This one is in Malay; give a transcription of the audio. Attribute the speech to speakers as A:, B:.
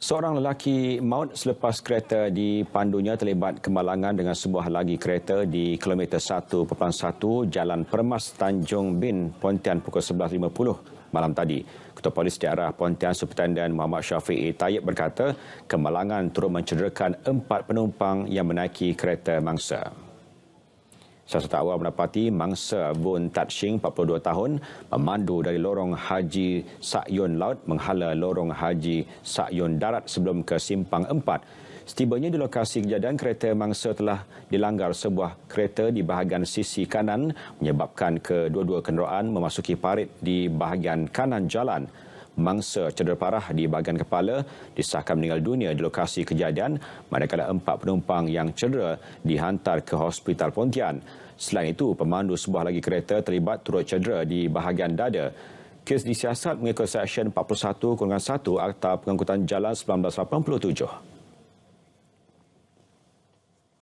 A: Seorang lelaki maut selepas kereta di Pandunya terlibat kemalangan dengan sebuah lagi kereta di kilometer 1.1 Jalan Permas Tanjung Bin Pontian pukul 11.50 malam tadi. Ketua Polis Daerah Pontian Superintendent Muhammad Syafiq Tayyip berkata kemalangan turut mencederakan empat penumpang yang menaiki kereta mangsa. Siasat awal mendapati mangsa Bun Tatsing, 42 tahun, memandu dari lorong Haji Sakyon Laut menghala lorong Haji Sakyon Darat sebelum ke Simpang 4. Setibanya di lokasi kejadian, kereta mangsa telah dilanggar sebuah kereta di bahagian sisi kanan menyebabkan kedua-dua kenderaan memasuki parit di bahagian kanan jalan mangsa cedera parah di bahagian kepala disahkan meninggal dunia di lokasi kejadian manakala empat penumpang yang cedera dihantar ke Hospital Pontian. Selain itu, pemandu sebuah lagi kereta terlibat turut cedera di bahagian dada. Kes disiasat mengikut Seksyen 41-1 Akta Pengangkutan Jalan 1987.